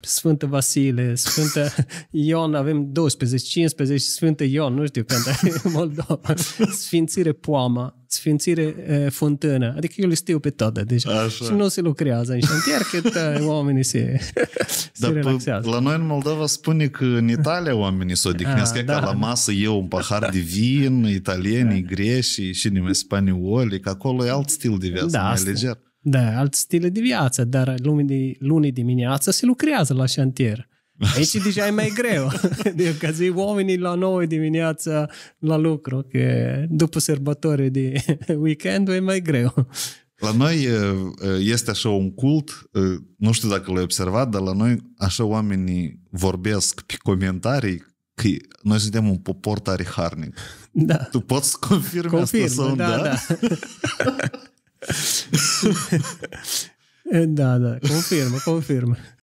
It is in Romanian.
Sfântă Vasile, Sfântă Ion, avem 12, 15, Sfântă Ion, nu știu când, Moldova, Sfințire Poama, Sfințire Fontână, adică eu le știu pe toate deci Așa. Și nu se lucrează în șantier, cât oamenii se, se Dar relaxează. La noi în Moldova spune că în Italia oamenii se ah, odihnească, da. ca la masă eu un pahar da. de vin, italienii, da. și nimeni spanioli, că acolo e alt stil de viață, da, mai asta. leger. Da, alt stil de viață, dar luni, luni dimineața se lucrează la șantier. Aici deja e mai greu. De că zi oamenii la 9 dimineața la lucru, că după sărbători de weekend e mai greu. La noi este așa un cult, nu știu dacă l-ai observat, dar la noi așa oamenii vorbesc pe comentarii că noi suntem un popor tare harnic. Da. Tu poți confirma Confirm, asta sau da? da. da. É, da, Confirma, confirma.